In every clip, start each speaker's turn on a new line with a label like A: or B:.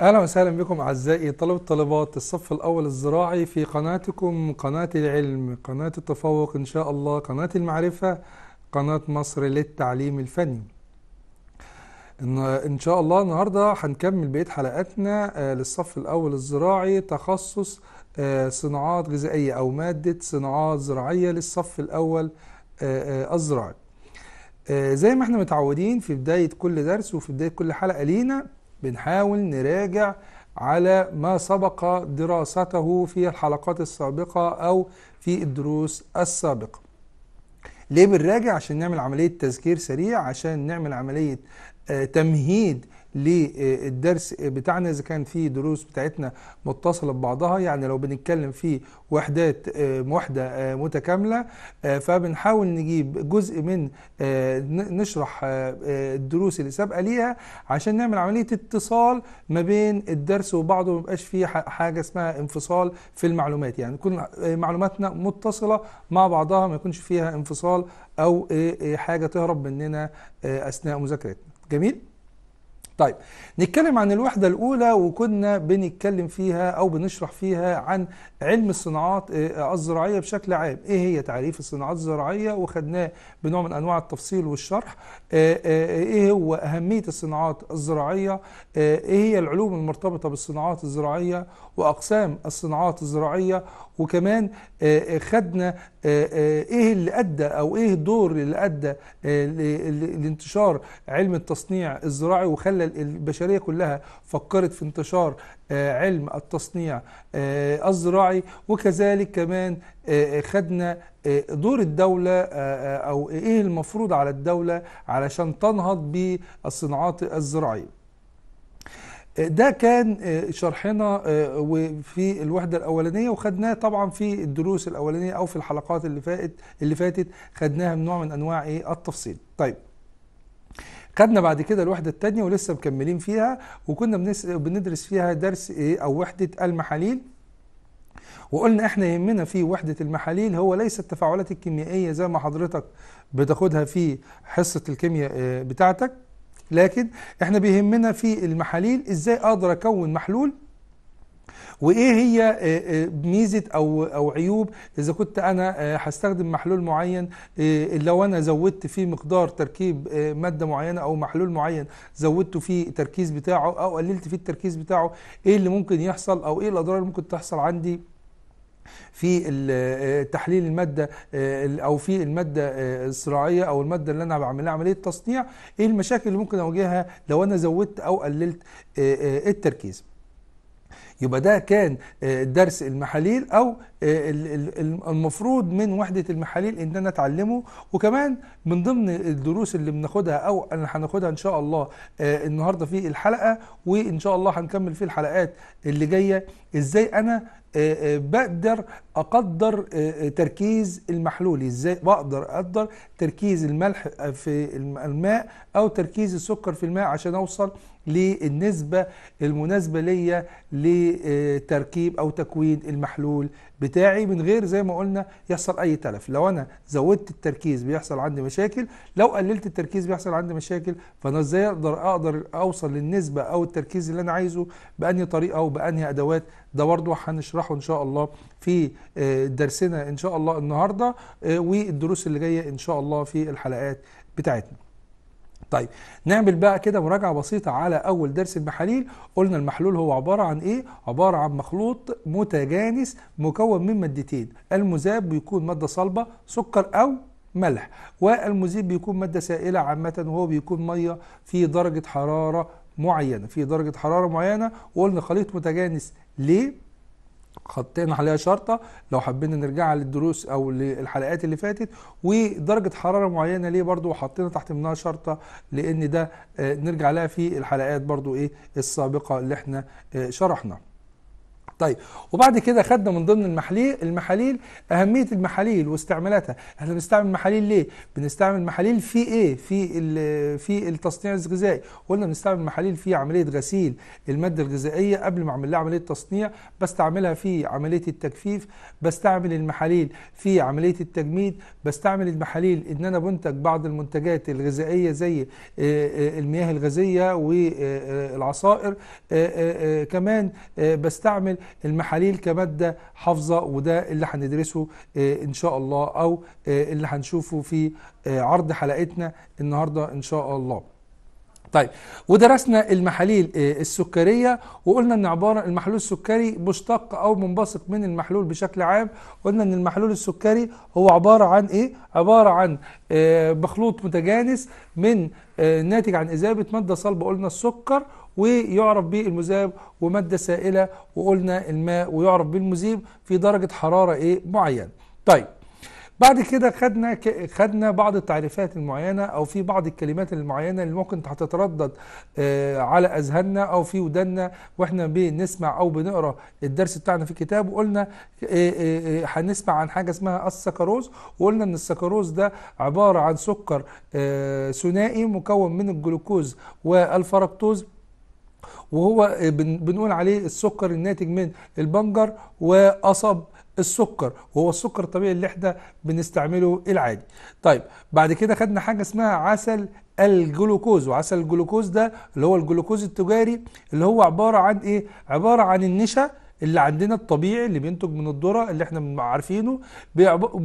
A: اهلا وسهلا بكم اعزائي طلبه الطلبات الصف الاول الزراعي في قناتكم قناه العلم قناه التفوق ان شاء الله قناه المعرفه قناه مصر للتعليم الفني ان شاء الله النهارده هنكمل بقيه حلقاتنا آه، للصف الاول الزراعي تخصص آه، صناعات غذائيه او ماده صناعات زراعيه للصف الاول آه، الزراعي زي ما احنا متعودين في بدايه كل درس وفي بدايه كل حلقه لينا بنحاول نراجع على ما سبق دراسته في الحلقات السابقة أو في الدروس السابقة ليه بنراجع عشان نعمل عملية تذكير سريع عشان نعمل عملية آه، تمهيد للدرس بتاعنا اذا كان في دروس بتاعتنا متصله ببعضها يعني لو بنتكلم في وحدات آه، وحده آه، متكامله آه، فبنحاول نجيب جزء من نشرح الدروس اللي سابقه ليها عشان نعمل عمليه اتصال ما بين الدرس وبعضه ما يبقاش فيه حاجه اسمها انفصال في المعلومات يعني تكون معلوماتنا متصله مع بعضها ما يكونش فيها انفصال او حاجه تهرب مننا اثناء مذاكرتنا جميل طيب نتكلم عن الوحدة الأولى وكنا بنتكلم فيها أو بنشرح فيها عن علم الصناعات آه، الزراعية بشكل عام إيه هي تعريف الصناعات الزراعية وخدناه بنوع من أنواع التفصيل والشرح آه، آه، إيه هو أهمية الصناعات الزراعية إيه هي العلوم المرتبطة بالصناعات الزراعية وأقسام الصناعات الزراعية وكمان خدنا ايه اللي ادى او ايه الدور اللي ادى لانتشار علم التصنيع الزراعي وخلى البشريه كلها فكرت في انتشار آه، علم التصنيع آه، الزراعي وكذلك كمان آه، خدنا دور الدولة أو إيه المفروض على الدولة علشان تنهض بالصناعات الزراعية ده كان شرحنا في الوحدة الأولانية وخدناه طبعا في الدروس الأولانية أو في الحلقات اللي فاتت اللي فاتت خدناها من نوع من أنواع إيه، التفصيل طيب خدنا بعد كده الوحده الثانيه ولسه مكملين فيها وكنا بنس... بندرس فيها درس ايه او وحده المحاليل وقلنا احنا يهمنا في وحدة المحاليل هو ليس التفاعلات الكيميائية زي ما حضرتك بتاخدها في حصة الكيمياء آه، بتاعتك لكن احنا بيهمنا في المحاليل ازاي اقدر اكون محلول وايه هي آه، آه، ميزه او او عيوب اذا كنت انا آه، هستخدم محلول معين لو انا زودت فيه مقدار تركيب ماده معينه او محلول معين زودته فيه التركيز بتاعه او قللت فيه التركيز بتاعه ايه اللي ممكن يحصل او ايه الاضرار اللي ممكن تحصل عندي في تحليل الماده او في الماده الصناعيه او الماده اللي انا بعملها عمليه تصنيع ايه المشاكل اللي ممكن اواجهها لو انا زودت او قللت التركيز يبقى ده كان آه، درس المحاليل او آه، المفروض من وحده المحاليل ان انا اتعلمه وكمان من ضمن الدروس اللي بناخدها او اللي هناخدها ان شاء الله آه، النهارده في الحلقه وان شاء الله هنكمل في الحلقات اللي جايه ازاي انا بقدر اقدر تركيز المحلول ازاي بقدر اقدر تركيز الملح في الماء او تركيز السكر في الماء عشان اوصل للنسبة المناسبة ليا لتركيب أو تكوين المحلول بتاعي من غير زي ما قلنا يحصل أي تلف لو أنا زودت التركيز بيحصل عندي مشاكل لو قللت التركيز بيحصل عندي مشاكل فأنا إزاي أقدر أقدر أوصل للنسبة أو التركيز اللي أنا عايزه بأنهي طريقة وبأنهي أدوات ده برضه هنشرحه إن شاء الله في آه، درسنا إن شاء الله النهاردة آه، والدروس اللي جاية إن شاء الله في الحلقات بتاعتنا طيب نعمل بقى كده مراجعة بسيطة على أول درس المحاليل قلنا المحلول هو عبارة عن إيه؟ عبارة عن مخلوط متجانس مكون من مادتين المذاب بيكون مادة صلبة سكر أو ملح والمذيب بيكون مادة سائلة عامة وهو بيكون مية في درجة حرارة معينة في درجة حرارة معينة وقلنا خليط متجانس ليه؟ حطينا عليها شرطه لو حبينا نرجعها للدروس او للحلقات اللي فاتت ودرجه حراره معينه ليه برضو حطينا تحت منها شرطه لان ده آه، نرجع لها في الحلقات برضو ايه السابقه اللي احنا آه، شرحناها طيب وبعد كده خدنا من ضمن المحاليل المحاليل اهميه المحاليل واستعمالاتها احنا بنستعمل محاليل ليه بنستعمل محاليل في ايه في في التصنيع الغذائي قلنا بنستعمل محاليل في عمليه غسيل الماده الغذائيه قبل ما اعمل لها عمليه تصنيع بستعملها في عمليه التجفيف بستعمل المحاليل في عمليه التجميد بستعمل المحاليل ان انا بنتج بعض المنتجات الغذائيه زي آه، آه، المياه الغازيه والعصائر آه، كمان بستعمل المحاليل كمادة حافظة وده اللي هندرسه آه، إن شاء الله أو آه، اللي هنشوفه في آه، عرض حلقتنا النهاردة إن شاء الله طيب ودرسنا المحاليل السكريه وقلنا ان عباره المحلول السكري مشتق او منبثق من المحلول بشكل عام قلنا ان المحلول السكري هو عباره عن ايه عباره عن مخلوط متجانس من ناتج عن اذابه ماده صلبه قلنا السكر ويعرف به المذاب ومادة سائلة وقلنا الماء ويعرف بالمذيب في درجة حرارة ايه معينة طيب بعد كده خدنا خدنا بعض التعريفات المعينه او في بعض الكلمات المعينه اللي ممكن هتتردد آه، على اذهاننا او في وداننا واحنا بنسمع او بنقرا الدرس بتاعنا في الكتاب وقلنا آه، آه، هنسمع عن حاجه اسمها السكروز وقلنا ان السكروز ده عباره عن سكر ثنائي مكون من الجلوكوز والفركتوز وهو بنقول عليه السكر الناتج من البنجر وقصب السكر وهو السكر الطبيعي اللي احنا بنستعمله العادي طيب بعد كده خدنا حاجه اسمها عسل الجلوكوز وعسل الجلوكوز ده اللي هو الجلوكوز التجاري اللي هو عباره عن ايه عباره عن النشا اللي عندنا الطبيعي اللي بينتج من الذره اللي احنا عارفينه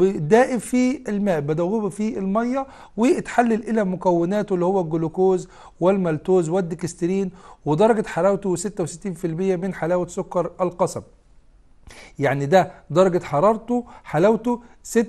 A: دائب في الماء بدوبه في الميه واتحلل الى مكوناته اللي هو الجلوكوز والمالتوز والديكسترين ودرجه حلاوته 66% من حلاوه سكر القصب يعني ده درجة حرارته حلاوته 66%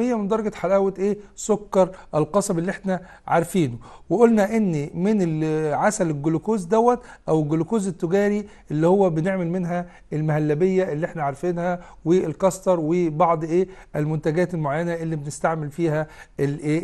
A: من درجه حلاوه ايه سكر القصب اللي احنا عارفينه وقلنا ان من عسل الجلوكوز دوت او الجلوكوز التجاري اللي هو بنعمل منها المهلبيه اللي احنا عارفينها والكاستر وبعض ايه المنتجات المعينه اللي بنستعمل فيها الايه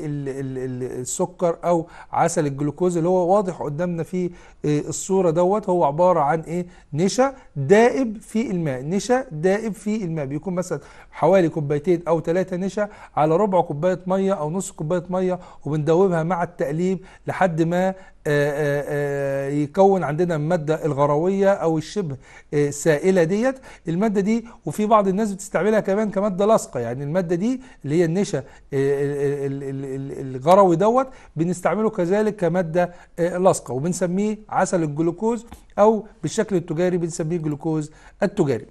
A: السكر او عسل الجلوكوز اللي هو واضح قدامنا في إيه الصوره دوت هو عباره عن ايه نشا دائب في الماء نشا دائب في الماء بيكون مثلا حوالي كوبايه كوبايتين او ثلاثه نشا على ربع كوبايه ميه او نص كوبايه ميه وبندوبها مع التقليب لحد ما آه، آه، آه، يكون عندنا المادة الغروية أو الشبه سائلة ديت المادة دي وفي بعض الناس بتستعملها كمان كمادة لاصقة يعني المادة دي اللي هي النشا الغروي دوت بنستعمله كذلك كمادة لاصقة وبنسميه عسل الجلوكوز أو بالشكل التجاري بنسميه جلوكوز التجاري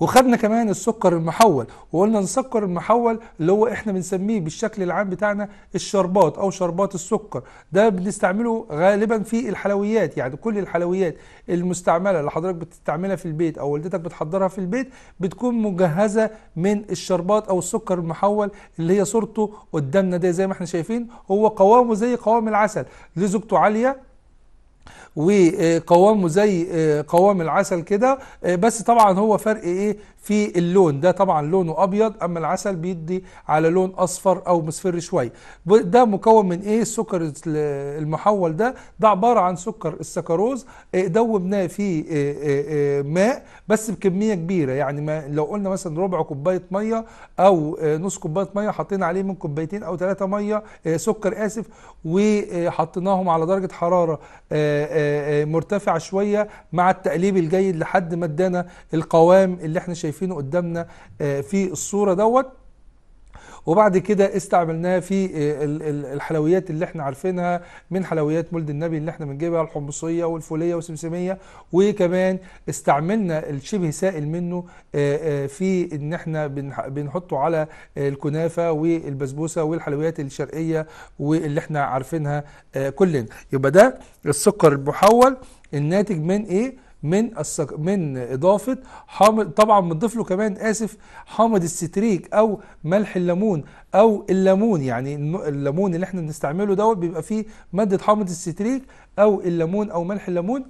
A: وخدنا كمان السكر المحول وقلنا السكر المحول اللي هو احنا بنسميه بالشكل العام بتاعنا الشربات او شربات السكر ده بنستعمله غالبا في الحلويات يعني كل الحلويات المستعمله اللي حضرتك بتستعملها في البيت او والدتك بتحضرها في البيت بتكون مجهزه من الشربات او السكر المحول اللي هي صورته قدامنا ده زي ما احنا شايفين هو قوامه زي قوام العسل لزوجته عاليه وقوامه زي آه، قوام العسل كده آه، بس طبعا هو فرق ايه في اللون ده طبعا لونه ابيض اما العسل بيدي على لون اصفر او مصفر شويه ده مكون من ايه السكر آه، المحول ده ده عباره عن سكر السكروز دوبناه في ماء بس بكميه كبيره يعني ما لو قلنا مثلا ربع كوبايه ميه او نص كوبايه ميه حطينا عليه من كوبايتين او ثلاثه ميه سكر اسف وحطيناهم على درجه حراره مرتفع شوية مع التقليب الجيد لحد ما ادانا القوام اللي احنا شايفينه قدامنا آه، في الصورة دوت وبعد كده استعملناه في آه، الحلويات اللي احنا عارفينها من حلويات مولد النبي اللي احنا بنجيبها الحمصيه والفوليه والسمسميه وكمان استعملنا الشبه سائل منه آه، آه، في ان احنا بنحطه على الكنافه والبسبوسه والحلويات الشرقيه واللي احنا عارفينها كلنا يبقى ده السكر المحول الناتج من ايه من السك... من اضافه حامض طبعا بنضيف له كمان اسف حامض الستريك او ملح الليمون او الليمون يعني الليمون اللي احنا بنستعمله دوت بيبقى فيه ماده حامض الستريك او الليمون او ملح الليمون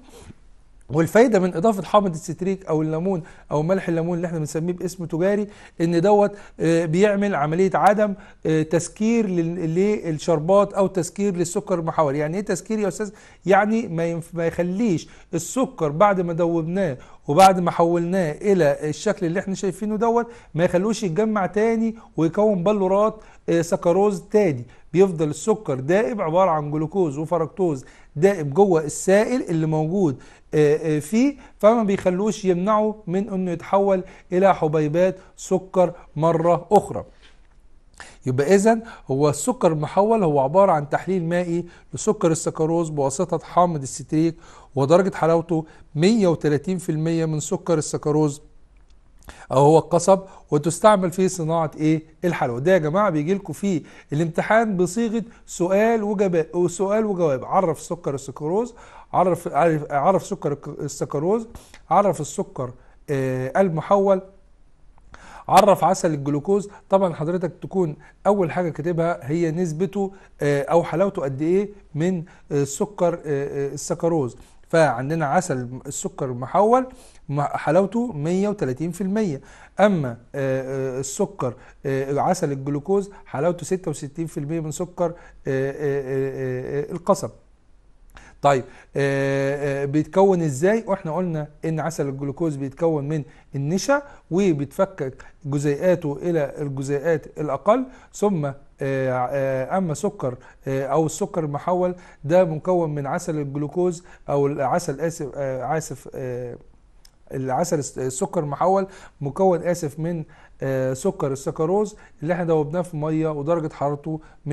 A: والفايدة من إضافة حامض الستريك أو الليمون أو ملح الليمون اللي احنا بنسميه باسم تجاري إن دوت آه، بيعمل عملية عدم آه، تسكير للشربات أو تسكير للسكر المحاولي، يعني إيه تسكير يا أستاذ؟ يعني ما يخليش السكر بعد ما دوبناه وبعد ما حولناه إلى الشكل اللي احنا شايفينه دوت ما يخلوش يتجمع تاني ويكون بلورات آه، سكروز تاني بيفضل السكر دائب عبارة عن جلوكوز وفركتوز دائب جوه السائل اللي موجود آه، آه، فيه فما بيخلوش يمنعه من انه يتحول الى حبيبات سكر مرة اخرى يبقى اذا هو السكر المحول هو عباره عن تحليل مائي لسكر السكروز بواسطه حامض الستريك ودرجه حلاوته 130% من سكر السكروز او هو القصب وتستعمل في صناعه ايه الحلوى ده يا جماعه بيجي لكم في الامتحان بصيغه سؤال وجواب سؤال وجواب عرف سكر السكروز عرف عرف سكر السكروز عرف السكر آه المحول عرف عسل الجلوكوز طبعا حضرتك تكون اول حاجه كاتبها هي نسبته آه او حلاوته قد ايه من آه سكر آه، آه، السكروز فعندنا عسل السكر المحول حلاوته 130% اما آه، آه، السكر آه، عسل الجلوكوز حلاوته 66% من سكر القصب طيب بيتكون ازاي واحنا قلنا ان عسل الجلوكوز بيتكون من النشا وبيتفكك جزيئاته الى الجزيئات الاقل ثم اما سكر او السكر المحول ده مكون من عسل الجلوكوز او العسل اسف عاسف العسل السكر المحول مكون اسف من آه، سكر السكروز اللي احنا ذوبناه في ميه ودرجه حرارته 130%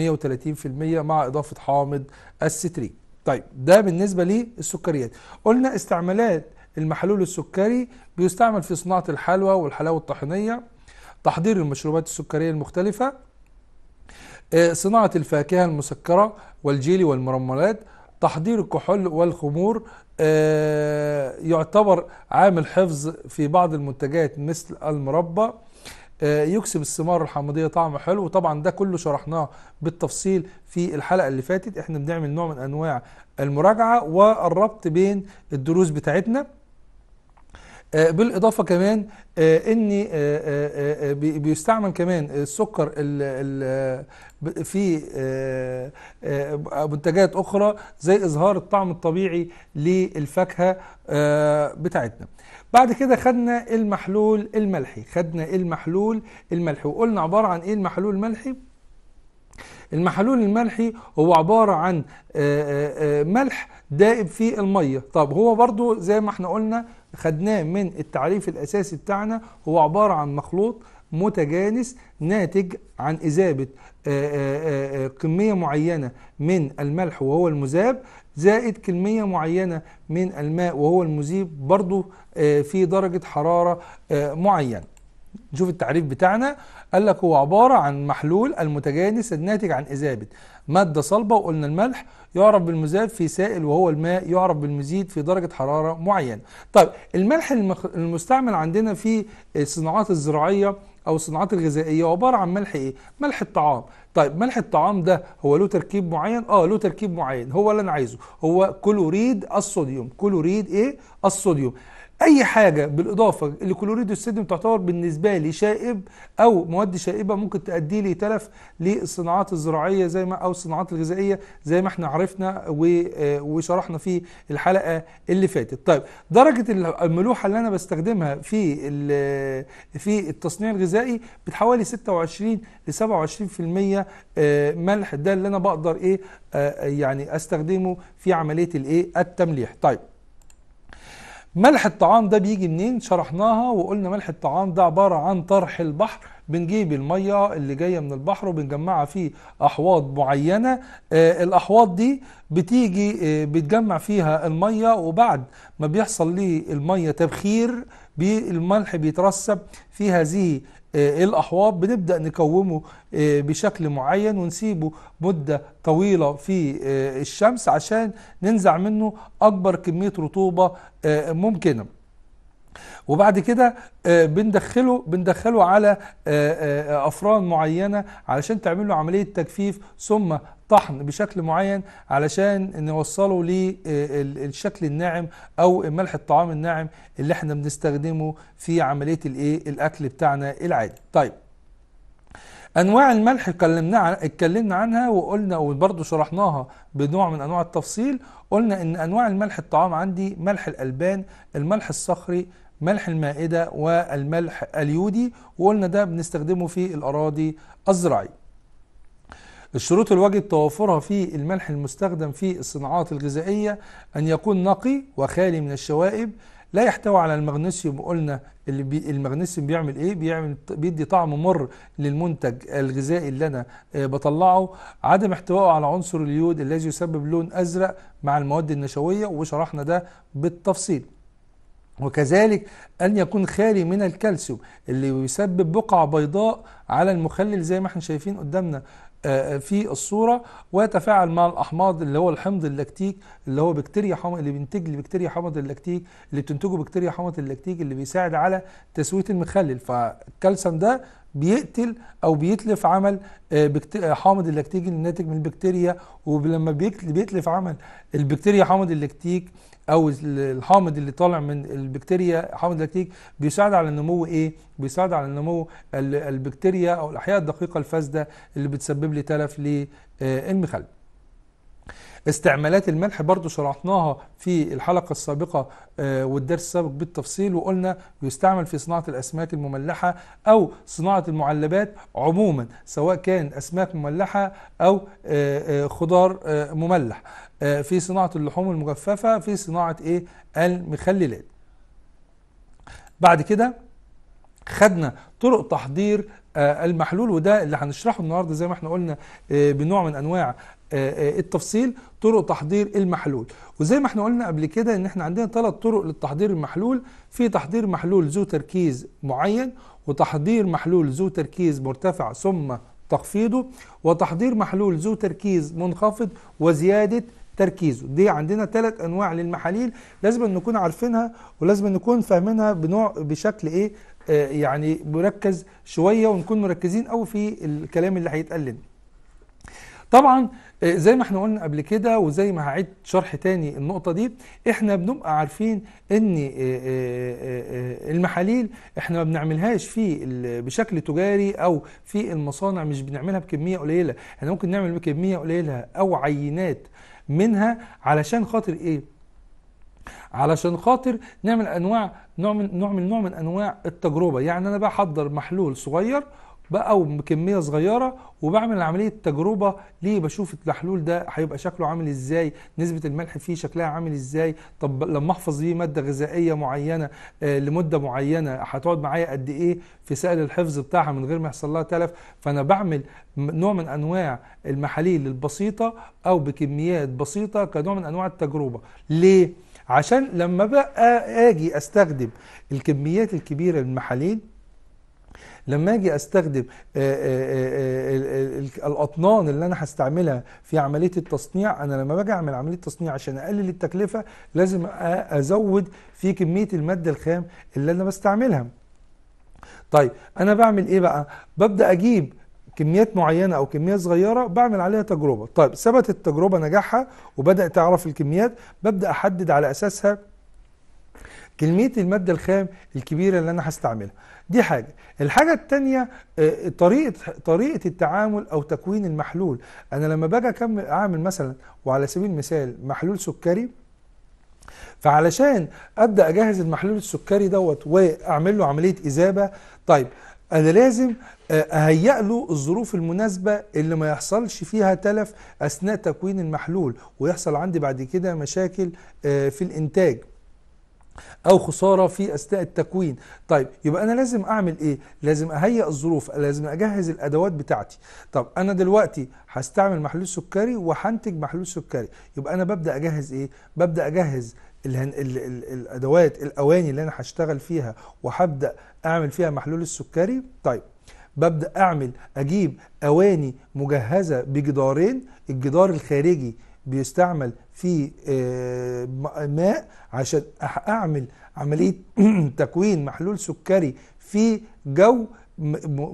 A: مع اضافه حامض الستريك طيب ده بالنسبه للسكريات قلنا استعمالات المحلول السكري بيستعمل في صناعه الحلوى والحلاوه الطحينيه تحضير المشروبات السكريه المختلفه آه، صناعه الفاكهه المسكره والجيلي والمرملات تحضير الكحول والخمور آه، يعتبر عامل حفظ في بعض المنتجات مثل المربى آه، يكسب الثمار الحامضيه طعم حلو وطبعا ده كله شرحناه بالتفصيل في الحلقه اللي فاتت احنا بنعمل نوع من انواع المراجعه والربط بين الدروس بتاعتنا آه، بالاضافه كمان ان بيستعمل كمان السكر في آه، آه، منتجات اخرى زي اظهار الطعم الطبيعي للفاكهه آه، بتاعتنا بعد كده خدنا المحلول الملحي خدنا المحلول الملحي وقلنا عباره عن ايه المحلول الملحي المحلول الملحي هو عبارة عن ملح دائب في المية طب هو برضو زي ما احنا قلنا خدناه من التعريف الأساسي بتاعنا هو عبارة عن مخلوط متجانس ناتج عن إذابة آه، آه، آه، كمية معينة من الملح وهو المذاب زائد كمية معينة من الماء وهو المذيب برضو في درجة حرارة معينة نشوف التعريف بتاعنا قال لك هو عبارة عن محلول المتجانس الناتج عن إذابة مادة صلبة وقلنا الملح يعرف بالمذاب في سائل وهو الماء يعرف بالمزيد في درجة حرارة معينة طيب الملح المستعمل عندنا في الصناعات الزراعية او الصناعات الغذائيه عباره عن ملح ايه ملح الطعام طيب ملح الطعام ده هو له تركيب معين اه له تركيب معين هو اللي انا عايزه هو كلوريد الصوديوم كلوريد ايه الصوديوم اي حاجه بالاضافه لكلوريد الصوديوم تعتبر بالنسبه لي شائب او مواد شائبه ممكن تؤدي لي تلف للصناعات الزراعيه زي ما او الصناعات الغذائيه زي ما احنا عرفنا آه، وشرحنا في الحلقه اللي فاتت طيب درجه الملوحه اللي انا بستخدمها في آه، في التصنيع الغذائي بتحوالي 26 ل 27% آه، ملح ده اللي انا بقدر ايه يعني استخدمه في عمليه الايه التمليح طيب ملح الطعام ده بيجي منين شرحناها وقلنا ملح الطعام ده عبارة عن طرح البحر بنجيب المية اللي جاية من البحر وبنجمعها في أحواض معينة آه، الأحواض دي بتيجي آه، بتجمع فيها المية وبعد ما بيحصل المية تبخير بالملح بيترسب في هذه ايه الاحواض بنبدا نكومه ايه بشكل معين ونسيبه مده طويله في ايه الشمس عشان ننزع منه اكبر كميه رطوبه إيه ممكنه وبعد كده آه، بندخله بندخله على آه، آه، افران معينه علشان تعمل له عمليه تجفيف ثم طحن بشكل معين علشان نوصله للشكل الناعم او ملح الطعام الناعم اللي احنا بنستخدمه في عمليه الايه الاكل بتاعنا العادي طيب انواع الملح اتكلمنا اتكلمنا عنها وقلنا وبرضه شرحناها بنوع من انواع التفصيل قلنا ان انواع الملح الطعام عندي ملح الالبان الملح الصخري ملح المائدة والملح اليودي وقلنا ده بنستخدمه في الأراضي الزراعية الشروط الواجب توافرها في الملح المستخدم في الصناعات الغذائية أن يكون نقي وخالي من الشوائب لا يحتوي على المغنيسيوم قلنا اللي بي المغنيسيوم بيعمل ايه بيعمل بيدي طعم مر للمنتج الغذائي اللي انا آه، بطلعه عدم احتوائه على عنصر اليود الذي يسبب لون ازرق مع المواد النشويه وشرحنا ده بالتفصيل وكذلك أن يكون خالي من الكالسيوم اللي يسبب بقع بيضاء على المخلل زي ما احنا شايفين قدامنا آه، آه، في الصورة ويتفاعل مع الأحماض اللي هو الحمض اللاكتيك اللي هو بكتيريا حمض اللي بينتج بكتيريا حمض اللاكتيك اللي بتنتجه بكتيريا حمض اللاكتيك اللي بيساعد على تسوية المخلل فالكالسيوم ده بيقتل او بيتلف عمل آه، حامض اللاكتيك الناتج من البكتيريا ولما بيتلف عمل البكتيريا حامض اللاكتيك او الحامض اللي طالع من البكتيريا حامض لاكتيك بيساعد على نمو ايه بيساعد على نمو البكتيريا او الاحياء الدقيقه الفاسده اللي بتسبب لي تلف للمخالب استعمالات الملح برضو شرحناها في الحلقة السابقة آه، والدرس السابق بالتفصيل وقلنا يستعمل في صناعة الأسماك المملحة أو صناعة المعلبات عموما سواء كان أسماك مملحة أو آه، آه، خضار مملح في صناعة اللحوم المجففة في صناعة إيه المخللات بعد كده خدنا طرق تحضير آه، المحلول وده اللي هنشرحه النهارده زي ما احنا قلنا آه، بنوع من انواع آه، التفصيل طرق تحضير المحلول وزي ما احنا قلنا قبل كده ان احنا عندنا ثلاث طرق للتحضير المحلول في تحضير محلول ذو تركيز معين وتحضير محلول ذو تركيز مرتفع ثم تخفيضه وتحضير محلول ذو تركيز منخفض وزيادة تركيزه دي عندنا ثلاث انواع للمحاليل لازم نكون عارفينها ولازم نكون فاهمينها بنوع بشكل ايه آه، يعني مركز شويه ونكون مركزين قوي في الكلام اللي هيتقال لنا طبعا آه، زي ما احنا قلنا قبل كده وزي ما هعيد شرح تاني النقطه دي احنا بنبقى عارفين ان آه، المحاليل احنا ما بنعملهاش في بشكل تجاري او في المصانع مش بنعملها بكميه قليله احنا ممكن نعمل بكميه قليله او عينات منها علشان خاطر ايه علشان خاطر نعمل انواع نوع من نوع من نوع من انواع التجربه يعني انا بحضر محلول صغير بقى او بكميه صغيره وبعمل عمليه تجربه ليه بشوف المحلول ده هيبقى شكله عامل ازاي نسبه الملح فيه شكلها عامل ازاي طب لما احفظ بيه ماده غذائيه معينه آه لمده معينه هتقعد معايا قد ايه في سائل الحفظ بتاعها من غير ما يحصل لها تلف فانا بعمل نوع من انواع المحاليل البسيطه او بكميات بسيطه كنوع من انواع التجربه ليه عشان لما بقى اجي استخدم الكميات الكبيره من المحاليل لما اجي استخدم آه، آه، آه، الاطنان اللي انا هستعملها في عمليه التصنيع انا لما باجي اعمل عمليه تصنيع عشان اقلل التكلفه لازم ازود في كميه الماده الخام اللي انا بستعملها طيب انا بعمل ايه بقى ببدا اجيب كميات معينة أو كميات صغيرة بعمل عليها تجربة طيب ثبت التجربة نجاحها وبدأت تعرف الكميات ببدأ أحدد على أساسها كمية المادة الخام الكبيرة اللي أنا هستعملها دي حاجة الحاجة التانية آه، طريقة طريقة التعامل أو تكوين المحلول أنا لما باجي أكمل أعمل مثلا وعلى سبيل المثال محلول سكري فعلشان ابدا اجهز المحلول السكري دوت واعمل له عمليه اذابه طيب انا لازم آه، اهيئ له الظروف المناسبه اللي ما يحصلش فيها تلف اثناء تكوين المحلول ويحصل عندي بعد كده مشاكل آه، في الانتاج او خساره في اثناء التكوين طيب يبقى انا لازم اعمل ايه لازم اهيئ الظروف لازم اجهز الادوات بتاعتي طب انا دلوقتي هستعمل محلول سكري وهنتج محلول سكري يبقى انا ببدا اجهز ايه ببدا اجهز الادوات الاواني اللي انا هشتغل فيها وهبدا اعمل فيها محلول السكري طيب ببدا اعمل اجيب اواني مجهزه بجدارين الجدار الخارجي بيستعمل في آه، ماء عشان اعمل عمليه تكوين محلول سكري في جو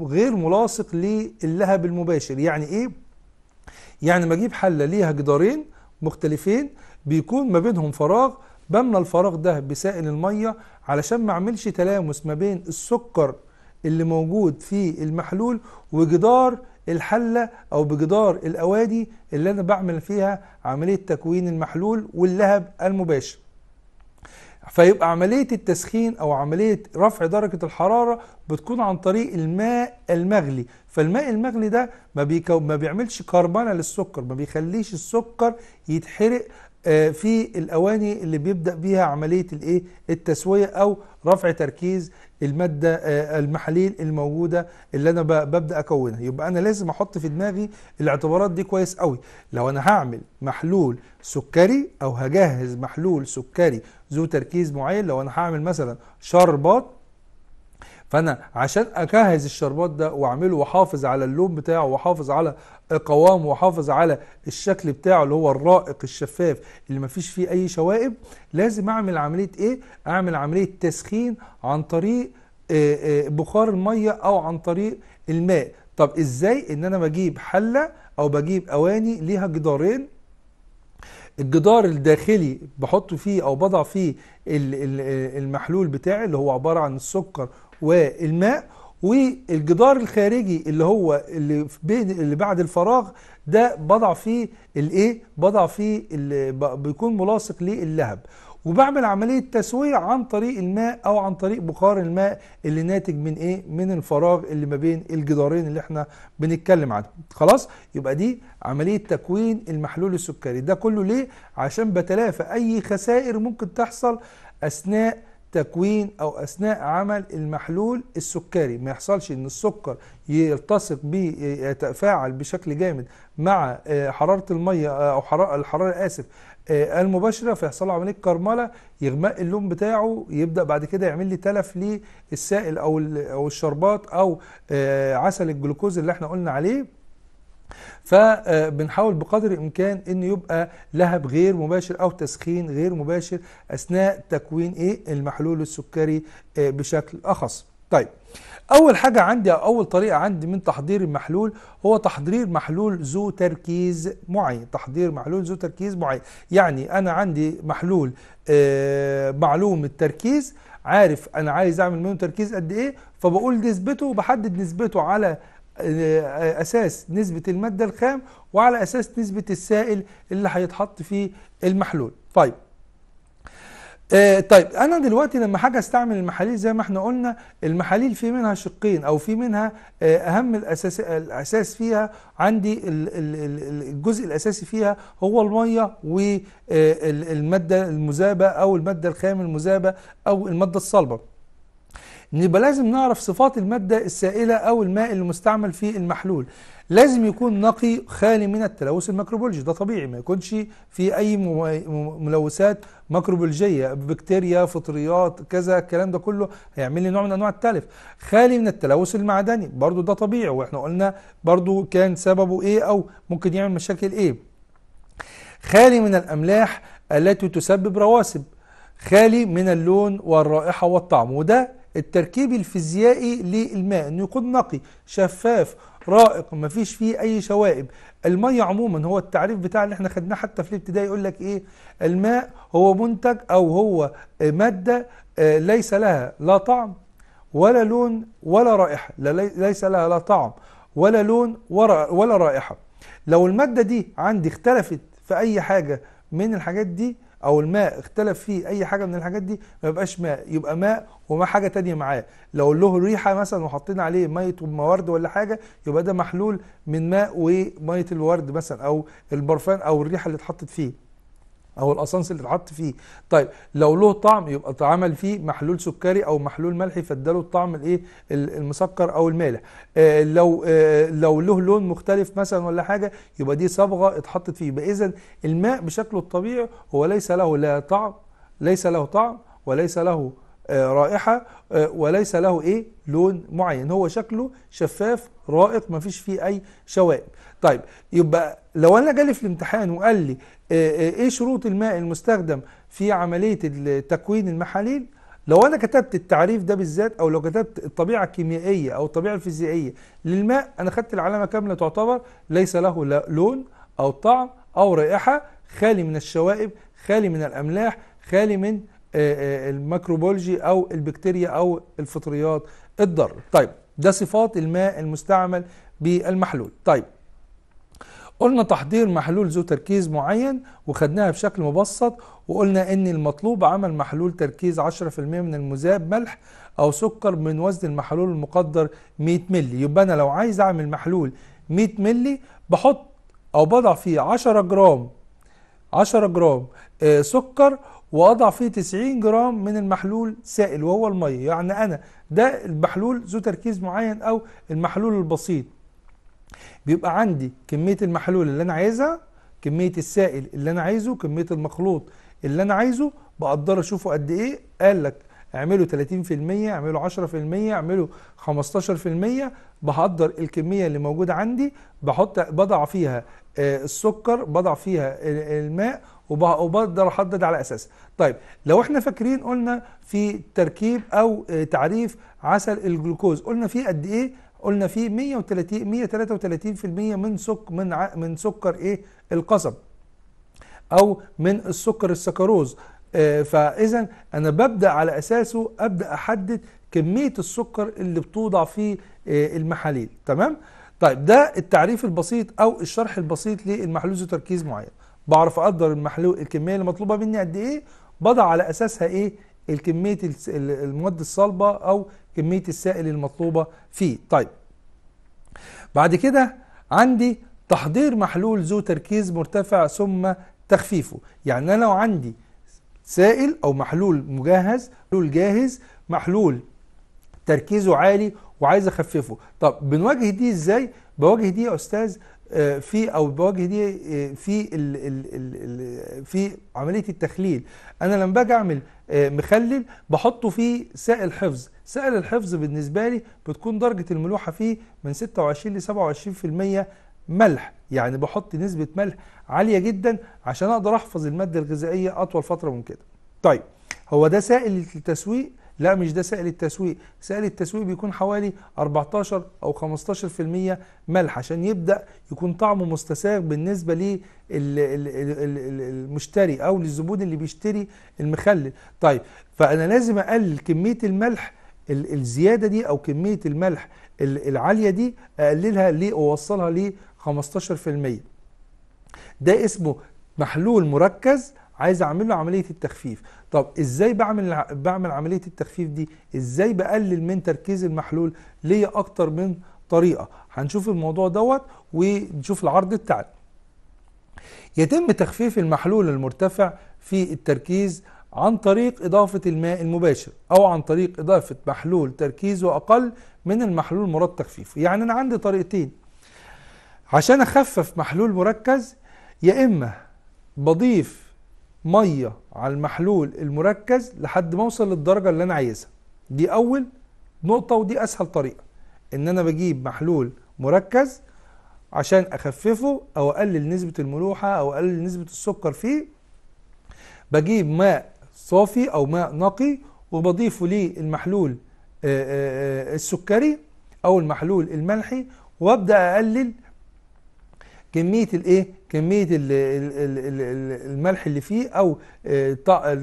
A: غير ملاصق للهب المباشر يعني ايه يعني ما اجيب حله ليها جدارين مختلفين بيكون ما بينهم فراغ بملى الفراغ ده بسائل الميه علشان ما اعملش تلامس ما بين السكر اللي موجود في المحلول وجدار الحلة أو بجدار الأوادي اللي أنا بعمل فيها عملية تكوين المحلول واللهب المباشر فيبقى عملية التسخين أو عملية رفع درجة الحرارة بتكون عن طريق الماء المغلي فالماء المغلي ده ما, بيكو ما بيعملش كربنة للسكر ما بيخليش السكر يتحرق آه، في الأواني اللي بيبدأ بيها عملية الايه التسوية أو رفع تركيز المادة آه، المحاليل الموجودة اللي أنا ببدأ أكونها يبقى أنا لازم أحط في دماغي الاعتبارات دي كويس قوي لو أنا هعمل محلول سكري أو هجهز محلول سكري ذو تركيز معين لو أنا هعمل مثلا شربات فانا عشان اجهز الشربات ده واعمله واحافظ على اللون بتاعه واحافظ على قوامه واحافظ على الشكل بتاعه اللي هو الرائق الشفاف اللي ما فيش فيه اي شوائب لازم اعمل عمليه ايه اعمل عمليه تسخين عن طريق آه، آه، بخار الميه او عن طريق الماء طب ازاي ان انا بجيب حله او بجيب اواني ليها جدارين الجدار الداخلي بحط فيه او بضع فيه المحلول بتاعي اللي هو عباره عن السكر والماء والجدار الخارجي اللي هو اللي بين اللي بعد الفراغ ده بضع فيه الايه بضع فيه بيكون ملاصق للهب وبعمل عمليه تسويه عن طريق الماء او عن طريق بخار الماء اللي ناتج من ايه من الفراغ اللي ما بين الجدارين اللي احنا بنتكلم عنه خلاص يبقى دي عمليه تكوين المحلول السكري ده كله ليه عشان بتلافى اي خسائر ممكن تحصل اثناء تكوين او اثناء عمل المحلول السكري ما يحصلش ان السكر يلتصق به يتفاعل بشكل جامد مع آه، حراره الميه آه، او حراره الحراره اسف آه، المباشره فيحصل عمليه كرمله يغمق اللون بتاعه يبدا بعد كده يعمل لي تلف للسائل او او الشربات او عسل الجلوكوز اللي احنا قلنا عليه فبنحاول آه، بقدر الامكان ان يبقى لهب غير مباشر او تسخين غير مباشر اثناء تكوين ايه المحلول السكري آه، بشكل اخص طيب اول حاجه عندي او اول طريقه عندي من تحضير المحلول هو تحضير محلول ذو تركيز معين تحضير محلول ذو تركيز معين يعني انا عندي محلول آه، معلوم التركيز عارف انا عايز اعمل منه تركيز قد ايه فبقول نسبته وبحدد نسبته على اساس نسبه الماده الخام وعلى اساس نسبه السائل اللي هيتحط فيه المحلول طيب آه، طيب انا دلوقتي لما حاجه استعمل المحاليل زي ما احنا قلنا المحاليل في منها شقين او في منها آه، اهم الاساس الاساس فيها عندي الجزء الاساسي فيها هو الميه والماده آه، المذابه او الماده الخام المذابه او الماده الصلبه نبقى لازم نعرف صفات المادة السائلة أو الماء المستعمل في المحلول لازم يكون نقي خالي من التلوث الميكروبولوجي ده طبيعي ما يكونش في أي ملوثات ميكروبولوجية بكتيريا فطريات كذا الكلام ده كله هيعمل لي نوع من أنواع التلف خالي من التلوث المعدني برضو ده طبيعي وإحنا قلنا برضو كان سببه إيه أو ممكن يعمل مشاكل إيه خالي من الأملاح التي تسبب رواسب خالي من اللون والرائحة والطعم وده التركيب الفيزيائي للماء انه يكون نقي شفاف رائق ما فيش فيه اي شوائب المية عموما هو التعريف بتاع اللي احنا خدناه حتى في الابتدائي يقول لك ايه الماء هو منتج او هو مادة آه، ليس لها لا طعم ولا لون ولا رائحة ليس لها لا طعم ولا لون ولا رائحة لو المادة دي عندي اختلفت في اي حاجة من الحاجات دي او الماء اختلف فيه اي حاجه من الحاجات دي ما يبقاش ماء يبقى ماء وما حاجه تانية معاه لو له ريحه مثلا وحطينا عليه ميه وورد ولا حاجه يبقى ده محلول من ماء وميه الورد مثلا او البرفان او الريحه اللي اتحطت فيه او الاسانس اللي اتحط فيه طيب لو له طعم يبقى اتعمل فيه محلول سكري او محلول ملحي فاداله الطعم الايه المسكر او المالح آه لو آه لو له لون مختلف مثلا ولا حاجه يبقى دي صبغه اتحطت فيه يبقى اذا الماء بشكله الطبيعي هو ليس له لا طعم ليس له طعم وليس له آه، رائحه آه، وليس له ايه لون معين هو شكله شفاف رائق ما فيش فيه اي شوائب طيب يبقى لو انا جالي في الامتحان وقال لي آه، آه، ايه شروط الماء المستخدم في عمليه تكوين المحاليل لو انا كتبت التعريف ده بالذات او لو كتبت الطبيعه الكيميائيه او الطبيعه الفيزيائيه للماء انا خدت العلامه كامله تعتبر ليس له لا لون او طعم او رائحه خالي من الشوائب خالي من الاملاح خالي من آه، الميكروبولوجي او البكتيريا او الفطريات الضاره طيب ده صفات الماء المستعمل بالمحلول طيب قلنا تحضير محلول ذو تركيز معين وخدناها بشكل مبسط وقلنا ان المطلوب عمل محلول تركيز 10% من المذاب ملح او سكر من وزن المحلول المقدر 100 مللي يبقى انا لو عايز اعمل محلول 100 مللي بحط او بضع فيه 10 جرام 10 جرام آه، سكر واضع فيه 90 جرام من المحلول سائل وهو الميه يعني انا ده المحلول ذو تركيز معين او المحلول البسيط بيبقى عندي كمية المحلول اللي أنا عايزها كمية السائل اللي أنا عايزه كمية المخلوط اللي أنا عايزه بقدر أشوفه قد إيه قال لك اعملوا 30% اعملوا 10% اعملوا 15% بهقدر الكميه اللي موجوده عندي بحط بضع فيها آه، السكر بضع فيها آه، الماء وبقدر احدد على اساسها طيب لو احنا فاكرين قلنا في تركيب او آه، تعريف عسل الجلوكوز قلنا فيه قد ايه قلنا فيه 130 133% من سك من ع... من سكر ايه القصب او من السكر السكروز آه، فاذا انا ببدا على اساسه ابدا احدد كميه السكر اللي بتوضع في آه، المحاليل تمام طيب ده التعريف البسيط او الشرح البسيط للمحلول ذو تركيز معين بعرف اقدر المحلول الكميه المطلوبه مني قد ايه بضع على اساسها ايه الكميه المواد الصلبه او كمية السائل المطلوبة فيه طيب بعد كده عندي تحضير محلول ذو تركيز مرتفع ثم تخفيفه يعني أنا لو عندي سائل أو محلول مجهز محلول جاهز محلول تركيزه عالي وعايز اخففه طب بنواجه دي ازاي بواجه دي يا استاذ آه، في او بواجه دي آه، في الـ الـ الـ في عمليه التخليل انا لما باجي اعمل آه، مخلل بحطه في سائل حفظ سائل الحفظ بالنسبه لي بتكون درجه الملوحه فيه من 26 ل 27% ملح يعني بحط نسبه ملح عاليه جدا عشان اقدر احفظ الماده الغذائيه اطول فتره ممكنه طيب هو ده سائل التسويق لا مش ده سائل التسويق سائل التسويق بيكون حوالي 14 أو 15% ملح عشان يبدأ يكون طعمه مستساغ بالنسبة للمشتري أو للزبون اللي بيشتري المخلل طيب فأنا لازم أقلل كمية الملح الزيادة دي أو كمية الملح العالية دي أقللها ليه اوصلها ل 15% ده اسمه محلول مركز عايز اعمل له عمليه التخفيف طب ازاي بعمل بعمل عمليه التخفيف دي ازاي بقلل من تركيز المحلول ليا اكتر من طريقه هنشوف الموضوع دوت ونشوف العرض بتاعنا يتم تخفيف المحلول المرتفع في التركيز عن طريق إضافة الماء المباشر أو عن طريق إضافة محلول تركيزه أقل من المحلول مراد تخفيفه يعني أنا عندي طريقتين عشان أخفف محلول مركز يا إما بضيف ميه على المحلول المركز لحد ما اوصل للدرجه اللي انا عايزها دي اول نقطه ودي اسهل طريقه ان انا بجيب محلول مركز عشان اخففه او اقلل نسبه الملوحه او اقلل نسبه السكر فيه بجيب ماء صافي او ماء نقي وبضيفه للمحلول آه، آه، آه، السكري او المحلول الملحي وابدا اقلل كميه الايه كميه الملح اللي فيه او آه، آه،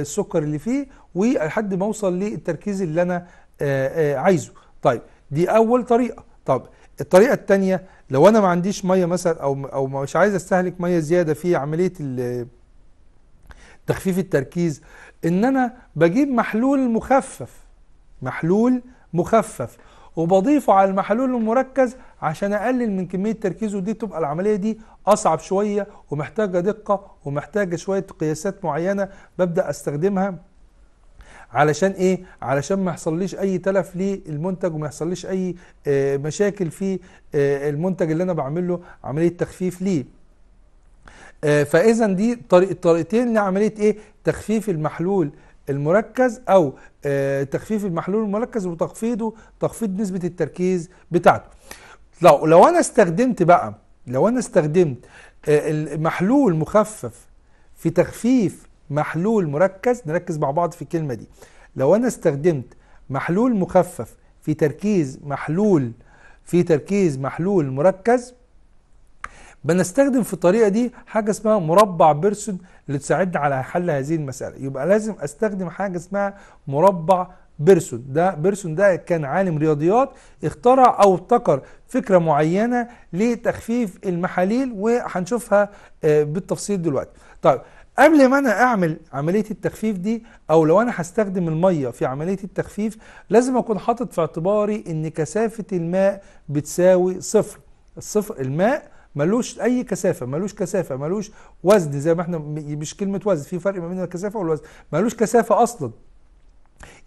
A: السكر اللي فيه ولحد ما اوصل للتركيز اللي انا آه، عايزه طيب دي اول طريقه طب الطريقه الثانيه لو انا ما عنديش ميه مثلا او او مش عايز استهلك ميه زياده في عمليه تخفيف التركيز ان انا بجيب محلول مخفف محلول مخفف وبضيفه على المحلول المركز عشان اقلل من كميه تركيزه دي تبقى العمليه دي اصعب شويه ومحتاجه دقه ومحتاجه شويه قياسات معينه ببدا استخدمها علشان ايه علشان ما يحصليش اي تلف للمنتج وما يحصليش اي آه، مشاكل في آه، المنتج اللي انا بعمل له عمليه تخفيف ليه آه، فاذا دي طريق الطريقتين لعمليه ايه تخفيف المحلول المركز او آه، تخفيف المحلول المركز وتخفيضه تخفيض نسبه التركيز بتاعته لو لو انا استخدمت بقى لو انا استخدمت آه، محلول مخفف في تخفيف محلول مركز نركز مع بعض في الكلمه دي لو انا استخدمت محلول مخفف في تركيز محلول في تركيز محلول مركز بنستخدم في الطريقه دي حاجه اسمها مربع بيرسون اللي تساعدنا على حل هذه المساله يبقى لازم استخدم حاجه اسمها مربع بيرسون ده بيرسون ده كان عالم رياضيات اخترع او ابتكر فكره معينه لتخفيف المحاليل وهنشوفها آه، بالتفصيل دلوقتي طيب قبل ما انا اعمل عمليه التخفيف دي او لو انا هستخدم الميه في عمليه التخفيف لازم اكون حاطط في اعتباري ان كثافه الماء بتساوي صفر الصفر الماء ملوش اي كثافه ملوش كثافه ملوش وزن زي ما احنا مش كلمه وزن في فرق ما بين الكثافه والوزن ملوش كثافه اصلا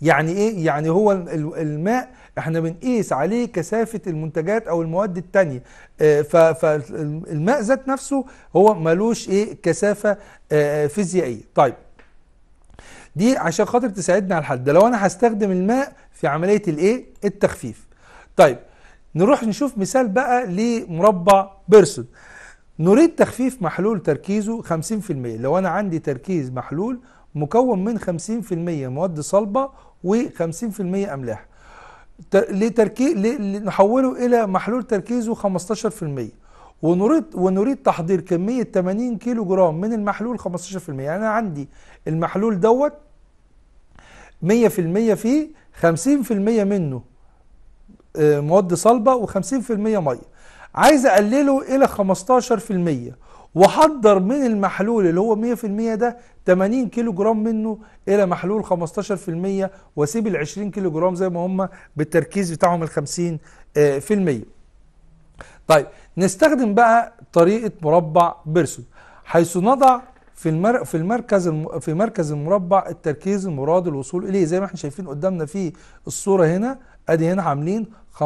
A: يعني ايه يعني هو الماء احنا بنقيس عليه كثافه المنتجات او المواد التانية آه، فالماء ذات نفسه هو ملوش ايه كثافه آه، آه، فيزيائيه طيب دي عشان خاطر تساعدنا على الحد ده لو انا هستخدم الماء في عمليه الايه التخفيف طيب نروح نشوف مثال بقى لمربع بيرسون نريد تخفيف محلول تركيزه 50% لو انا عندي تركيز محلول مكون من 50% مواد صلبة و50% أملاح لتركي... لنحوله إلى محلول تركيزه 15% ونريد ونريد تحضير كمية 80 كيلو جرام من المحلول 15% يعني أنا عندي المحلول دوت 100% فيه 50% منه آه، مواد صلبه و50% ميه عايز اقلله الى 15% واحضر من المحلول اللي هو 100% ده 80 كيلو جرام منه الى محلول 15% واسيب ال 20 كيلو جرام زي ما هم بالتركيز بتاعهم ال 50% آه، طيب نستخدم بقى طريقه مربع بيرسون حيث نضع في المر... في المركز الم... في مركز المربع التركيز المراد الوصول اليه زي ما احنا شايفين قدامنا في الصوره هنا ادي هنا عاملين 15%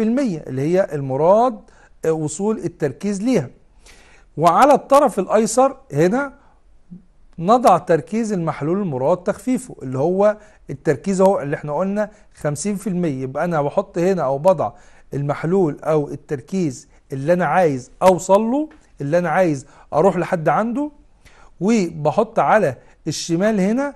A: اللي هي المراد آه، وصول التركيز ليها وعلى الطرف الايسر هنا نضع تركيز المحلول المراد تخفيفه اللي هو التركيز اهو اللي احنا قلنا 50% يبقى انا بحط هنا او بضع المحلول او التركيز اللي انا عايز اوصل له اللي انا عايز اروح لحد عنده وبحط على الشمال هنا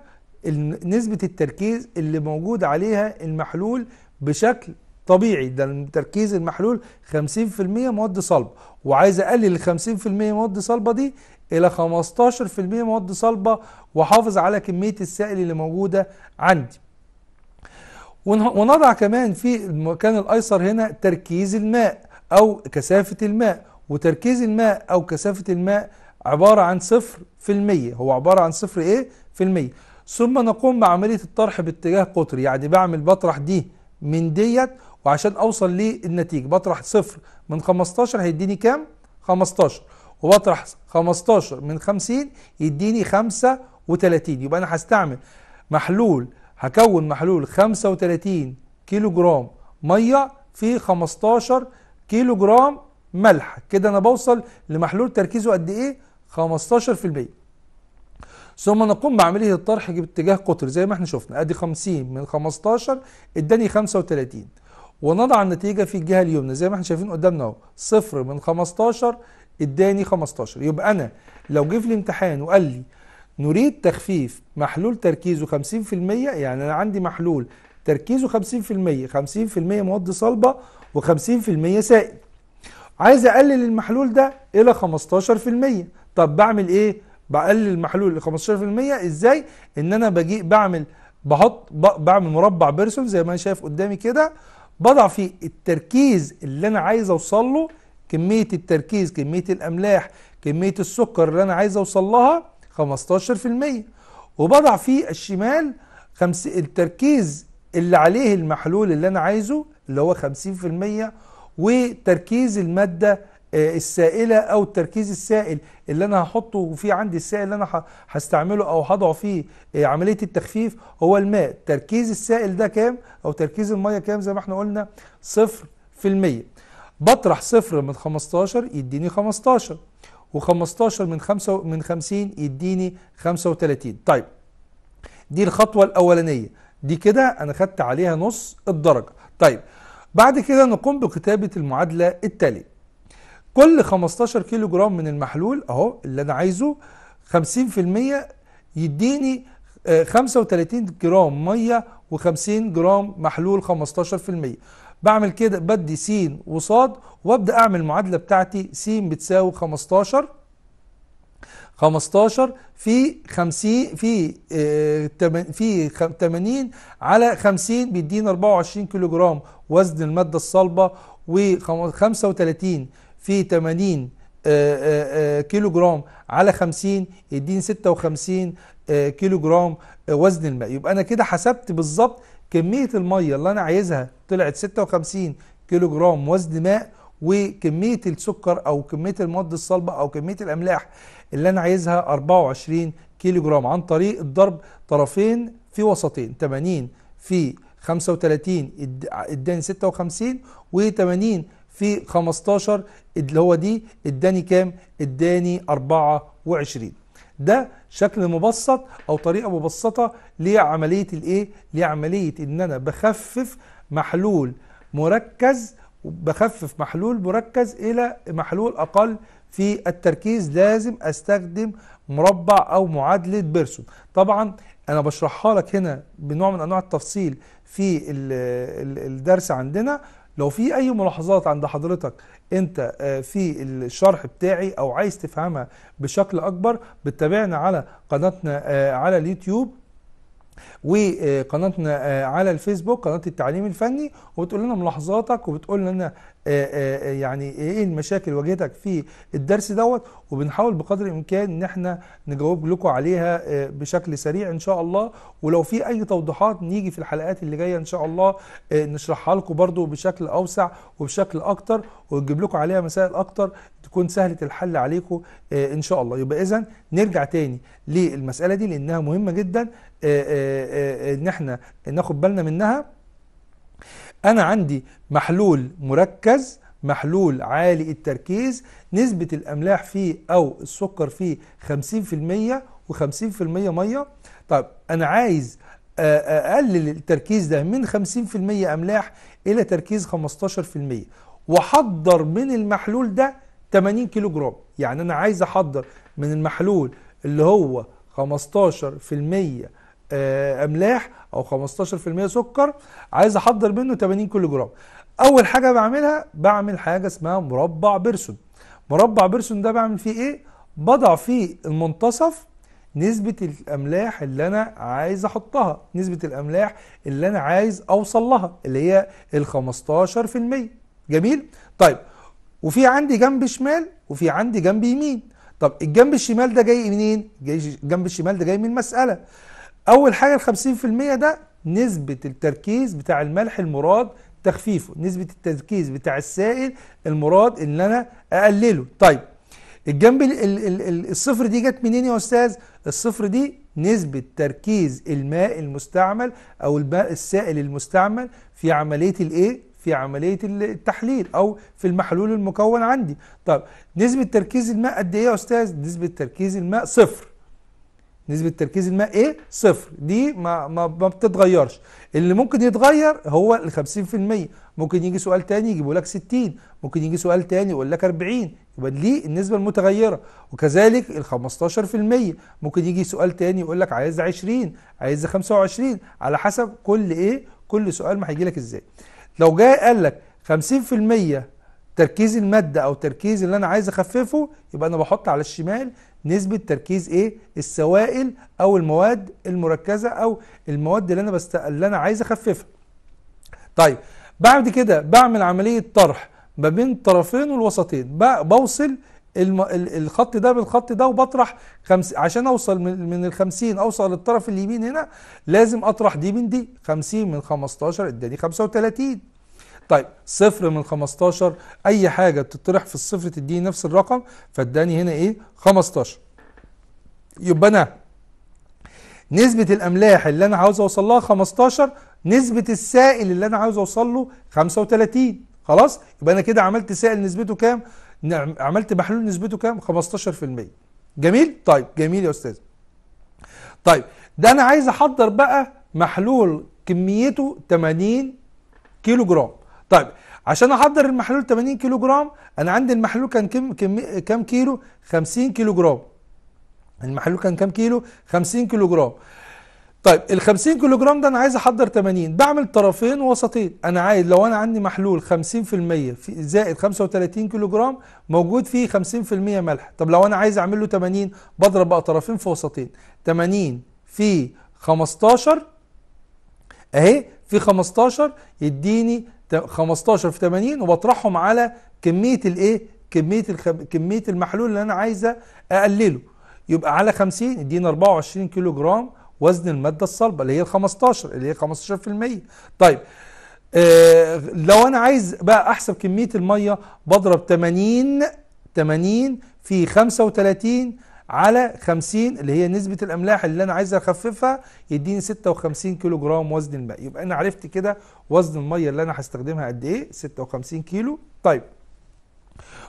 A: نسبة التركيز اللي موجود عليها المحلول بشكل طبيعي ده تركيز المحلول 50% مواد صلبة وعايز اقلل ال 50% مواد صلبه دي الى 15% مواد صلبه واحافظ على كميه السائل اللي موجوده عندي ونضع كمان في المكان الايسر هنا تركيز الماء او كثافه الماء وتركيز الماء او كثافه الماء عباره عن صفر في المية هو عباره عن صفر ايه في المية ثم نقوم بعملية الطرح باتجاه قطري يعني بعمل بطرح دي من ديت وعشان اوصل للنتيجة بطرح صفر من 15 هيديني كام 15 وبطرح 15 من 50 يديني 35 يبقى انا هستعمل محلول هكون محلول 35 كيلو جرام ميه في 15 كيلو جرام ملح كده انا بوصل لمحلول تركيزه قد ايه 15% ثم نقوم بعمليه الطرح باتجاه قطر زي ما احنا شفنا ادي 50 من 15 اداني 35 ونضع النتيجه في الجهه اليمنى زي ما احنا شايفين قدامنا اهو صفر من 15 اداني 15 يبقى انا لو جه في الامتحان وقال لي نريد تخفيف محلول تركيزه 50% يعني انا عندي محلول تركيزه 50% 50% مواد صلبه و50% سائل عايز اقلل المحلول ده الى 15% طب بعمل ايه بقلل محلول ل 15% ازاي ان انا بجي بعمل بحط بعمل مربع بيرسون زي ما انا شايف قدامي كده بضع فيه التركيز اللي انا عايز اوصل له كميه التركيز كميه الاملاح كميه السكر اللي انا عايز اوصل لها 15% وبضع فيه الشمال خمس التركيز اللي عليه المحلول اللي انا عايزه اللي هو 50% وتركيز الماده آه، السائله او التركيز السائل اللي انا هحطه فيه عندي السائل اللي انا هستعمله او هضعه فيه آه، عمليه التخفيف هو الماء تركيز السائل ده كام او تركيز الميه كام زي ما احنا قلنا صفر في المية بطرح صفر من 15 يديني 15 و15 من 5 من 50 يديني 35 طيب دي الخطوه الاولانيه دي كده انا خدت عليها نص الدرجه طيب بعد كده نقوم بكتابه المعادله التاليه كل 15 كيلو جرام من المحلول اهو اللي انا عايزه 50% يديني 35 آه، جرام ميه و50 جرام محلول 15% بعمل كده بدي س وصاد وابدا اعمل المعادله بتاعتي س بتساوي 15 15 في 50 في آه، في 80 على 50 بيدينا 24 كيلو جرام وزن الماده الصلبه و 35 في 80 كيلو جرام على 50 يديني 56 كيلو جرام وزن الماء يبقى انا كده حسبت بالظبط كميه الميه اللي انا عايزها طلعت 56 كيلو جرام وزن ماء وكميه السكر او كميه المواد الصلبه او كميه الاملاح اللي انا عايزها 24 كيلو جرام عن طريق الضرب طرفين في وسطين 80 في 35 اداني 56 و 80 في 15 اللي هو دي اداني كام اداني 24 ده شكل مبسط او طريقه مبسطه لعمليه الايه لعمليه ان انا بخفف محلول مركز بخفف محلول مركز الى محلول اقل في التركيز لازم استخدم مربع او معادله بيرسون طبعا انا بشرحها لك هنا بنوع من انواع التفصيل في الدرس عندنا لو في اي ملاحظات عند حضرتك انت آه، في الشرح بتاعي او عايز تفهمها بشكل اكبر بتتابعنا على قناتنا آه، على اليوتيوب وقناتنا آه، على الفيسبوك قناه التعليم الفني وبتقول لنا ملاحظاتك وبتقول لنا آه، آه، آه، يعني ايه المشاكل واجهتك في الدرس دوت وبنحاول بقدر الامكان ان احنا نجاوب لكم عليها بشكل سريع ان شاء الله ولو في اي توضيحات نيجي في الحلقات اللي جايه ان شاء الله نشرحها لكم برضو بشكل اوسع وبشكل اكتر ونجيب لكم عليها مسائل اكتر تكون سهله الحل عليكم ان شاء الله يبقى اذا نرجع تاني للمساله دي لانها مهمه جدا ان احنا ناخد بالنا منها أنا عندي محلول مركز محلول عالي التركيز نسبة الأملاح فيه أو السكر فيه 50% و50% مية طب أنا عايز آه، أقلل التركيز ده من 50% أملاح إلى تركيز 15% وأحضر من المحلول ده 80 كيلو جرام يعني أنا عايز أحضر من المحلول اللي هو 15% آه، أملاح او 15% سكر عايز احضر منه 80 كيلو جرام اول حاجه بعملها بعمل حاجه اسمها مربع بيرسون مربع بيرسون ده بعمل فيه ايه بضع فيه المنتصف نسبة الأملاح اللي أنا عايز أحطها نسبة الأملاح اللي أنا عايز أوصل لها اللي هي ال 15% جميل طيب وفي عندي جنب شمال وفي عندي جنب يمين طب الجنب الشمال ده جاي منين جاي الجنب الشمال ده جاي من المسألة اول حاجه ال 50% ده نسبه التركيز بتاع الملح المراد تخفيفه نسبه التركيز بتاع السائل المراد ان انا اقلله طيب الجنب الـ الـ الـ الصفر دي جت منين يا استاذ الصفر دي نسبة تركيز الماء المستعمل او الماء السائل المستعمل في عملية الايه في عملية التحليل او في المحلول المكون عندي طب نسبة تركيز الماء قد ايه يا استاذ نسبة تركيز الماء صفر نسبة تركيز الماء ايه صفر دي ما, ما, ما بتتغيرش اللي ممكن يتغير هو ال 50% ممكن يجي سؤال تاني يجيبوا لك 60 ممكن يجي سؤال تاني يقول لك 40 يبقى دي النسبة المتغيرة وكذلك ال 15% ممكن يجي سؤال تاني يقول لك عايز 20 عايز 25 على حسب كل ايه كل سؤال ما هيجي لك ازاي لو جاي قال لك 50% تركيز المادة او تركيز اللي انا عايز اخففه يبقى انا بحط على الشمال نسبة تركيز ايه السوائل او المواد المركزة او المواد اللي انا بست... اللي انا عايز اخففها طيب بعد كده بعمل عملية طرح ما بين الطرفين والوسطين بوصل الم... الخط ده بالخط ده وبطرح خمس... عشان اوصل من, من ال 50 اوصل للطرف اليمين هنا لازم اطرح دي من دي 50 من 15 اداني 35 طيب صفر من 15 اي حاجه بتطرح في الصفر تديني نفس الرقم فاداني هنا ايه 15 يبقى انا نسبه الاملاح اللي انا عاوز اوصل لها 15 نسبه السائل اللي انا عاوز اوصل له 35 خلاص يبقى انا كده عملت سائل نسبته كام نعم، عملت محلول نسبته كام 15% جميل طيب جميل يا استاذ طيب ده انا عايز احضر بقى محلول كميته 80 كيلو جرام طيب عشان احضر المحلول 80 كيلو جرام انا عندي المحلول كان كم كم كم كيلو 50 كيلو جرام المحلول كان كم كيلو 50 كيلو جرام طيب ال 50 كيلو جرام ده انا عايز احضر 80 بعمل طرفين وسطين انا عايز لو انا عندي محلول 50% في زائد 35 كيلو جرام موجود فيه 50% ملح طب لو انا عايز اعمل له 80 بضرب بقى طرفين في وسطين 80 في 15 اهي في 15 يديني 15 في 80 وبطرحهم على كميه الايه كميه الخب... كميه المحلول اللي انا عايز اقلله يبقى على 50 يدينا 24 كيلو جرام وزن الماده الصلبه اللي هي ال 15 اللي هي 15% طيب آه لو انا عايز بقى احسب كميه الميه بضرب 80 80 في 35 على 50 اللي هي نسبة الأملاح اللي أنا عايز أخففها يديني 56 كيلو جرام وزن الماء يبقى أنا عرفت كده وزن المية اللي أنا هستخدمها قد إيه 56 كيلو طيب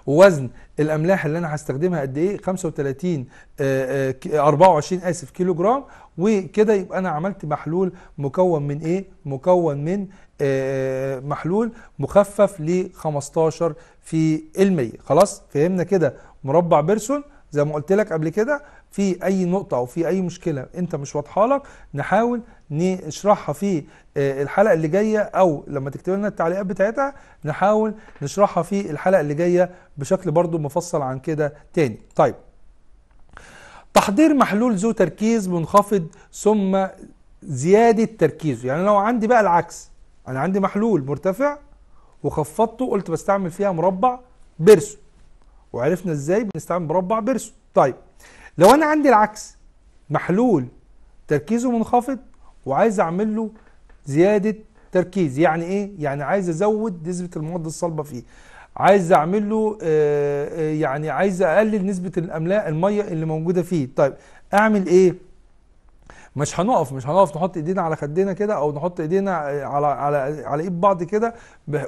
A: وزن الاملاح اللي انا هستخدمها قد ايه 35 24 آه، آه، اسف كيلو جرام وكده يبقى انا عملت محلول مكون من ايه مكون من آه، محلول مخفف ل 15 في المية خلاص فهمنا كده مربع بيرسون زي ما قلت لك قبل كده في اي نقطه او في اي مشكله انت مش واضحه لك نحاول نشرحها في آه، الحلقه اللي جايه او لما تكتب لنا التعليقات بتاعتها نحاول نشرحها في الحلقه اللي جايه بشكل برضو مفصل عن كده تاني طيب تحضير محلول ذو تركيز منخفض ثم زياده تركيزه يعني لو عندي بقى العكس انا عندي محلول مرتفع وخفضته قلت بستعمل فيها مربع بيرسو وعرفنا ازاي بنستعمل مربع بيرسون طيب لو انا عندي العكس محلول تركيزه منخفض وعايز اعمل له زياده تركيز يعني ايه يعني عايز ازود نسبه المواد الصلبه فيه عايز اعمل له آه، آه، يعني عايز اقلل نسبه الاملاء الميه اللي موجوده فيه طيب اعمل ايه مش هنقف مش هنقف نحط ايدينا على خدنا كده او نحط ايدينا على على على ايد بعض كده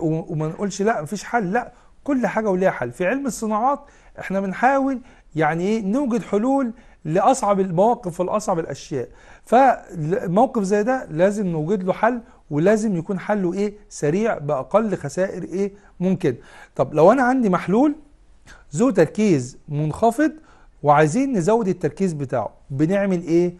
A: وما نقولش لا مفيش حل لا كل حاجة وليها حل في علم الصناعات احنا بنحاول يعني ايه نوجد حلول لاصعب المواقف والأصعب الاشياء فموقف زي ده لازم نوجد له حل ولازم يكون حله ايه سريع باقل خسائر ايه ممكن طب لو انا عندي محلول ذو تركيز منخفض وعايزين نزود التركيز بتاعه بنعمل ايه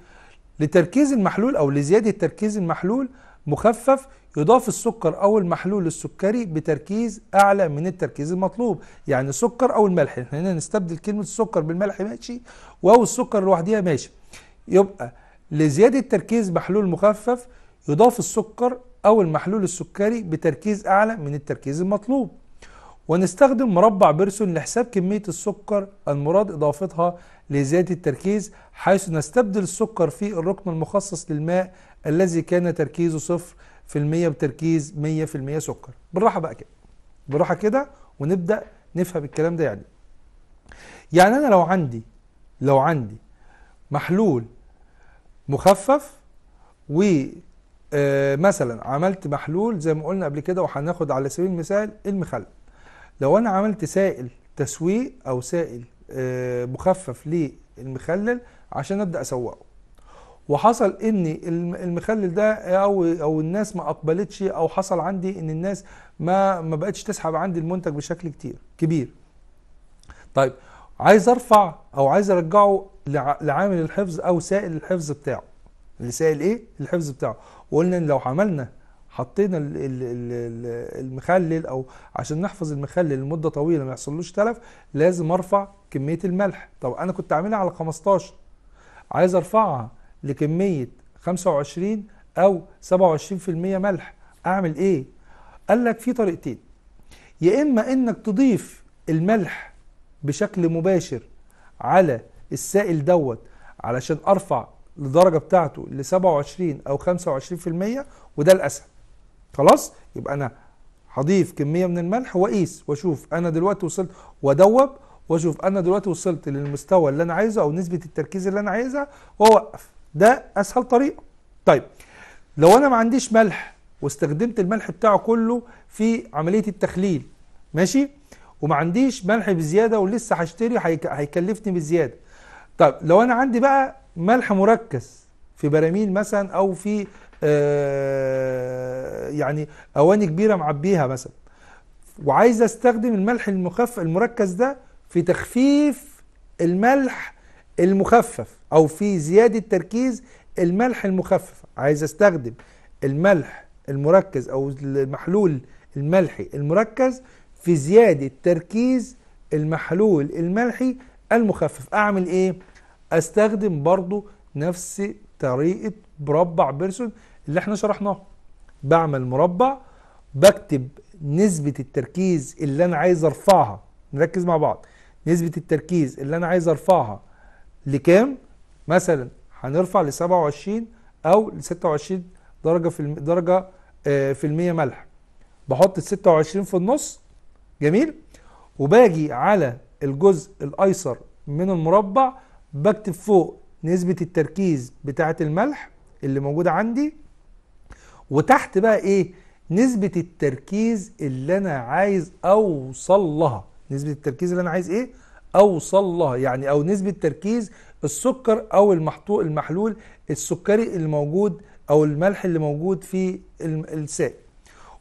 A: لتركيز المحلول او لزياده تركيز المحلول مخفف يضاف السكر أو المحلول السكري بتركيز أعلى من التركيز المطلوب يعني سكر أو الملح احنا هنا نستبدل كلمة السكر بالملح ماشي واو السكر لوحديها ماشي يبقى لزيادة تركيز محلول مخفف يضاف السكر أو المحلول السكري بتركيز أعلى من التركيز المطلوب ونستخدم مربع بيرسون لحساب كمية السكر المراد إضافتها لزيادة التركيز حيث نستبدل السكر في الركن المخصص للماء الذي كان تركيزه صفر بتركيز 100% سكر بالراحه بقى كده بالراحه كده ونبدا نفهم الكلام ده يعني يعني انا لو عندي لو عندي محلول مخفف و آه، مثلا عملت محلول زي ما قلنا قبل كده وهناخد على سبيل المثال المخلل لو انا عملت سائل تسويق او سائل آه، مخفف للمخلل عشان ابدا اسوقه وحصل ان المخلل ده او او الناس ما اقبلتش او حصل عندي ان الناس ما ما بقتش تسحب عندي المنتج بشكل كتير كبير طيب عايز ارفع او عايز ارجعه لعامل الحفظ او سائل الحفظ بتاعه اللي سائل ايه الحفظ بتاعه وقلنا ان لو عملنا حطينا المخلل او عشان نحفظ المخلل لمده طويله ما يحصلوش تلف لازم ارفع كميه الملح طب انا كنت عاملها على 15 عايز ارفعها لكمية 25 أو 27% ملح أعمل إيه؟ قال لك في طريقتين يا إما إنك تضيف الملح بشكل مباشر على السائل دوت علشان أرفع الدرجة بتاعته ل 27 أو 25% وده الأسهل خلاص؟ يبقى أنا هضيف كميه من الملح واقيس واشوف انا دلوقتي وصلت وادوب واشوف انا دلوقتي وصلت للمستوى اللي انا عايزه او نسبه التركيز اللي انا عايزها واوقف ده اسهل طريقه طيب لو انا ما عنديش ملح واستخدمت الملح بتاعه كله في عمليه التخليل ماشي وما عنديش ملح بزياده ولسه هشتري هيكلفني بزياده طب لو انا عندي بقى ملح مركز في براميل مثلا او في آه يعني اواني كبيره معبيها مثلا وعايز استخدم الملح المخف المركز ده في تخفيف الملح المخفف او في زياده تركيز الملح المخفف عايز استخدم الملح المركز او المحلول الملحي المركز في زياده تركيز المحلول الملحي المخفف اعمل ايه استخدم برضو نفس طريقه مربع بيرسون اللي احنا شرحناه بعمل مربع بكتب نسبه التركيز اللي انا عايز ارفعها نركز مع بعض نسبه التركيز اللي انا عايز ارفعها لكام مثلا هنرفع ل 27 او ل 26 درجه في الم... درجه آه في المية ملح بحط ال 26 في النص جميل وباجي على الجزء الايسر من المربع بكتب فوق نسبه التركيز بتاعه الملح اللي موجوده عندي وتحت بقى ايه نسبه التركيز اللي انا عايز اوصل لها نسبه التركيز اللي انا عايز ايه او صلى يعني او نسبه تركيز السكر او المحطوء المحلول السكري الموجود او الملح اللي موجود في السائل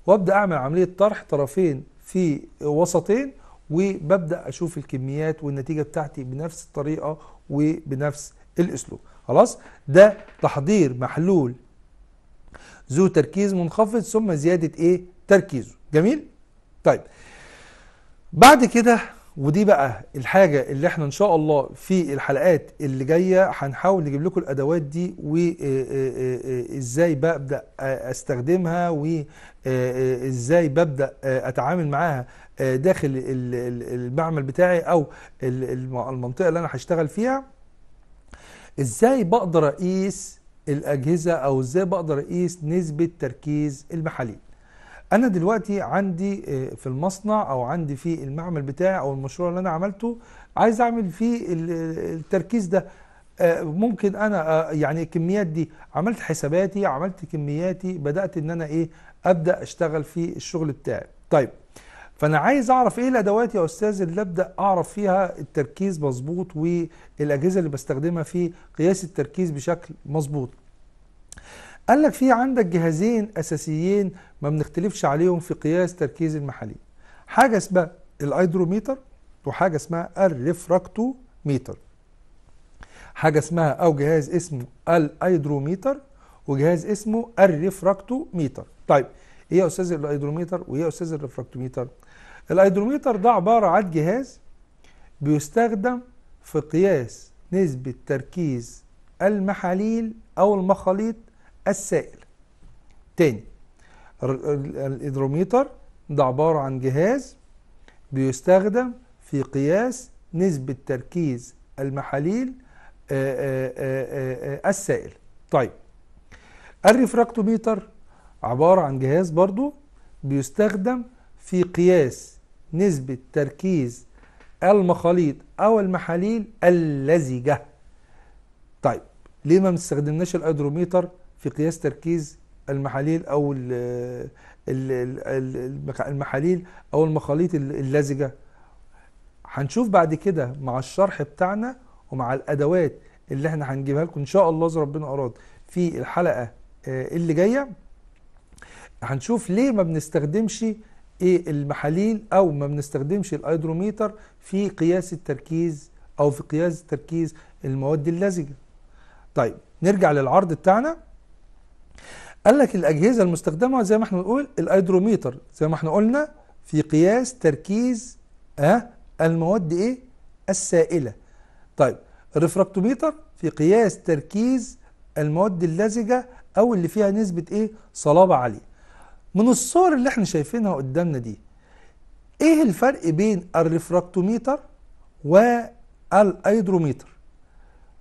A: وابدا اعمل عمليه طرح طرفين في وسطين وببدا اشوف الكميات والنتيجه بتاعتي بنفس الطريقه وبنفس الاسلوب خلاص ده تحضير محلول ذو تركيز منخفض ثم زياده ايه تركيزه جميل طيب بعد كده ودي بقى الحاجة اللي احنا ان شاء الله في الحلقات اللي جاية هنحاول نجيب لكم الادوات دي وازاي آه، آه، آه، ببدأ استخدمها وازاي ببدأ اتعامل معاها داخل المعمل بتاعي او المنطقة اللي انا هشتغل فيها ازاي بقدر اقيس الاجهزة او ازاي بقدر اقيس نسبة تركيز المحاليل انا دلوقتي عندي آه، في المصنع او عندي في المعمل بتاعي او المشروع اللي انا عملته عايز اعمل فيه التركيز ده آه، ممكن انا آه، يعني الكميات دي عملت حساباتي عملت كمياتي بدات ان انا ايه ابدا اشتغل في الشغل بتاعي طيب فانا عايز اعرف ايه الادوات يا استاذ اللي ابدا اعرف فيها التركيز مظبوط والاجهزه اللي بستخدمها في قياس التركيز بشكل مظبوط قال لك في عندك جهازين اساسيين ما بنختلفش عليهم في قياس تركيز المحاليل حاجه اسمها الايدروميتر وحاجه اسمها الريفراكتوميتر حاجه اسمها او جهاز اسمه الايدروميتر وجهاز اسمه الريفراكتوميتر طيب ايه يا استاذ الايدروميتر وايه يا استاذ الريفراكتوميتر الايدروميتر ده عباره عن جهاز بيستخدم في قياس نسبه تركيز المحاليل او المخاليط السائل تاني الإدروميتر ده عبارة عن جهاز بيستخدم في قياس نسبة تركيز المحاليل آه، آه، آه، السائل طيب الريفراكتوميتر عبارة عن جهاز برضو بيستخدم في قياس نسبة تركيز المخاليط أو المحاليل اللزجة طيب ليه ما مستخدمناش الأيدروميتر في قياس تركيز المحاليل او المحاليل او المخاليط اللزجه هنشوف بعد كده مع الشرح بتاعنا ومع الادوات اللي احنا هنجيبها لكم ان شاء الله اذا ربنا اراد في الحلقه آه، اللي جايه هنشوف ليه ما بنستخدمش ايه المحاليل او ما بنستخدمش الايدروميتر في قياس التركيز او في قياس تركيز المواد اللزجه طيب نرجع للعرض بتاعنا قال لك الأجهزة المستخدمة زي ما احنا بنقول الايدروميتر زي ما احنا قلنا في قياس تركيز ها المواد ايه السائلة طيب الريفراكتوميتر في قياس تركيز المواد اللزجة او اللي فيها نسبة ايه صلابة عالية من الصور اللي احنا شايفينها قدامنا دي ايه الفرق بين الريفراكتوميتر والايدروميتر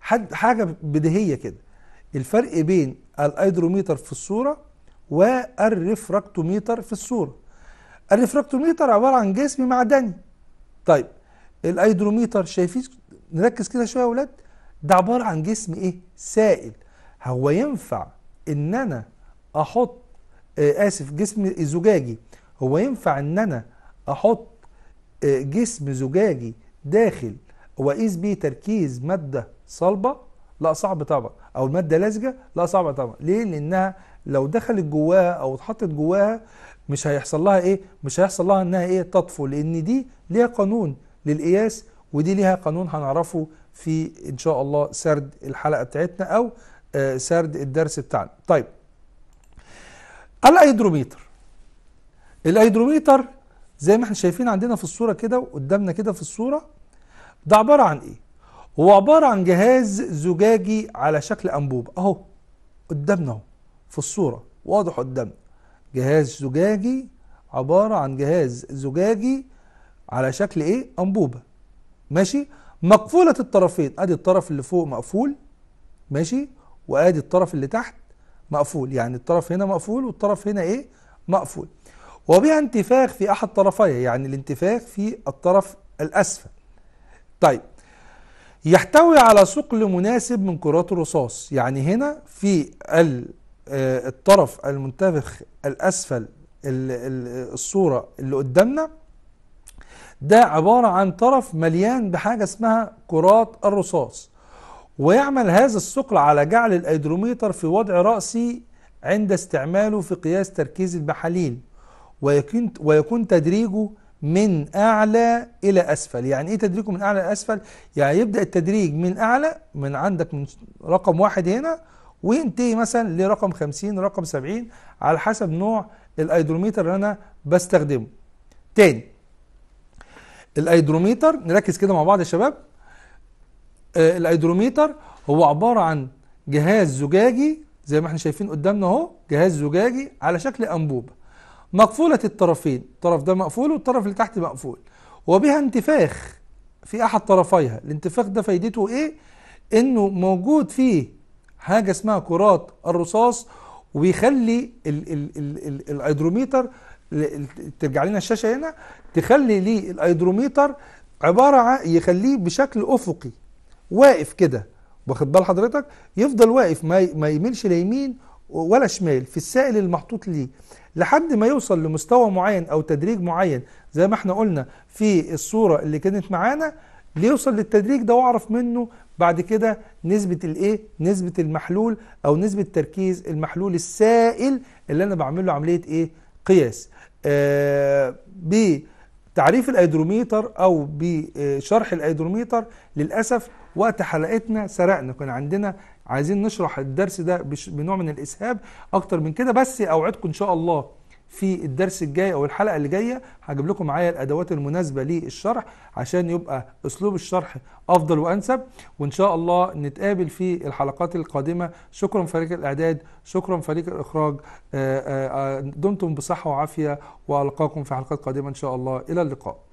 A: حد حاجة بديهية كده الفرق بين الايدروميتر في الصورة والرفراكتوميتر في الصورة الرفراكتوميتر عبارة عن جسم معدني طيب الايدروميتر شايفين نركز كده شوية يا ولاد ده عبارة عن جسم ايه سائل هو ينفع ان انا احط آه اسف جسم زجاجي هو ينفع ان انا احط آه جسم زجاجي داخل واقيس بيه تركيز مادة صلبة لا صعب طبعا او الماده لزجه لا صعب طبعا ليه لانها لو دخلت جواها او اتحطت جواها مش هيحصل لها ايه مش هيحصل لها انها ايه تطفو لان دي ليها قانون للقياس ودي ليها قانون هنعرفه في ان شاء الله سرد الحلقه بتاعتنا او آه، سرد الدرس بتاعنا طيب الايدروميتر الايدروميتر زي ما احنا شايفين عندنا في الصوره كده قدامنا كده في الصوره ده عباره عن ايه هو عبارة عن جهاز زجاجي على شكل أنبوب أهو قدامنا أهو في الصورة واضح قدامنا جهاز زجاجي عبارة عن جهاز زجاجي على شكل إيه؟ أنبوبة ماشي؟ مقفولة الطرفين أدي الطرف اللي فوق مقفول ماشي؟ وأدي الطرف اللي تحت مقفول يعني الطرف هنا مقفول والطرف هنا إيه؟ مقفول وبها انتفاخ في أحد طرفيه يعني الانتفاخ في الطرف الأسفل طيب يحتوي على ثقل مناسب من كرات الرصاص يعني هنا في آه، الطرف المنتفخ الأسفل الصورة اللي قدامنا ده عبارة عن طرف مليان بحاجة اسمها كرات الرصاص ويعمل هذا الثقل على جعل الايدروميتر في وضع رأسي عند استعماله في قياس تركيز المحاليل ويكون تدريجه من أعلى إلى أسفل يعني إيه تدريجه من أعلى إلى أسفل يعني يبدأ التدريج من أعلى من عندك من رقم واحد هنا وينتهي مثلا لرقم 50 رقم 70 على حسب نوع الايدروميتر اللي انا بستخدمه تاني الايدروميتر نركز كده مع بعض يا شباب آه الايدروميتر هو عبارة عن جهاز زجاجي زي ما احنا شايفين قدامنا اهو جهاز زجاجي على شكل انبوبة مقفولة الطرفين الطرف ده مقفول والطرف اللي تحت مقفول وبها انتفاخ في أحد طرفيها الانتفاخ ده فايدته إيه؟ إنه موجود فيه حاجة اسمها كرات الرصاص وبيخلي الايدروميتر ترجع لنا الشاشة هنا تخلي ليه الايدروميتر عبارة عن يخليه بشكل أفقي واقف كده واخد بال حضرتك يفضل واقف ما يميلش لا يمين ولا شمال في السائل المحطوط ليه لحد ما يوصل لمستوى معين او تدريج معين زي ما احنا قلنا في الصوره اللي كانت معانا ليوصل للتدريج ده واعرف منه بعد كده نسبه الايه نسبه المحلول او نسبه تركيز المحلول السائل اللي انا بعمل له عمليه ايه قياس آه بتعريف الايدروميتر او بشرح الايدروميتر للاسف وقت حلقتنا سرقنا كان عندنا عايزين نشرح الدرس ده بنوع من الاسهاب اكتر من كده بس اوعدكم ان شاء الله في الدرس الجاي او الحلقه اللي جايه هجيب لكم معايا الادوات المناسبه للشرح عشان يبقى اسلوب الشرح افضل وانسب وان شاء الله نتقابل في الحلقات القادمه شكرا فريق الاعداد شكرا فريق الاخراج آه، آه، آه، دمتم بصحه وعافيه والقاكم في حلقات قادمه ان شاء الله الى اللقاء